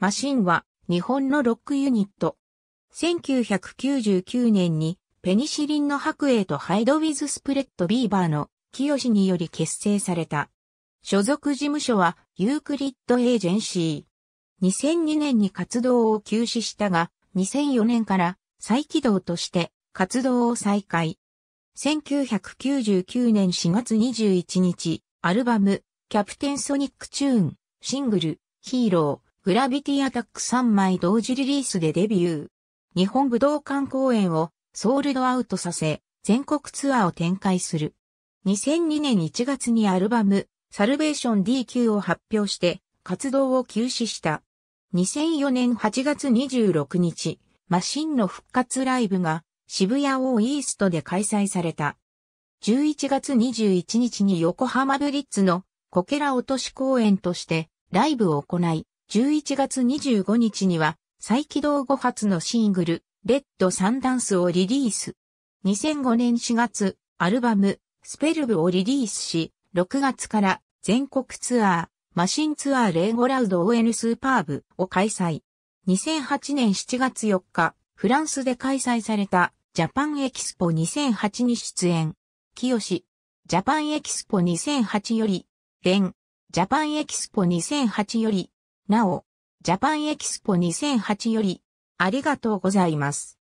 マシンは日本のロックユニット。1999年にペニシリンの白影とハイドウィズスプレッドビーバーの清により結成された。所属事務所はユークリッドエージェンシー。2002年に活動を休止したが、2004年から再起動として活動を再開。1999年4月21日、アルバム、キャプテンソニックチューン、シングル、ヒーロー、グラビティアタック3枚同時リリースでデビュー。日本武道館公演をソールドアウトさせ、全国ツアーを展開する。2002年1月にアルバム、サルベーション DQ を発表して、活動を休止した。2004年8月26日、マシンの復活ライブが渋谷オーイーストで開催された。11月21日に横浜ブリッツのコケラ落とし公演としてライブを行い、11月25日には再起動後発のシングル、レッドサンダンスをリリース。2005年4月、アルバム、スペルブをリリースし、6月から全国ツアー、マシンツアーレーゴラウド ON スーパーブを開催。2008年7月4日、フランスで開催されたジャパンエキスポ2008に出演。清ジャパンエキスポ2008より、ン、ジャパンエキスポ2008より、なお、ジャパンエキスポ2008より、ありがとうございます。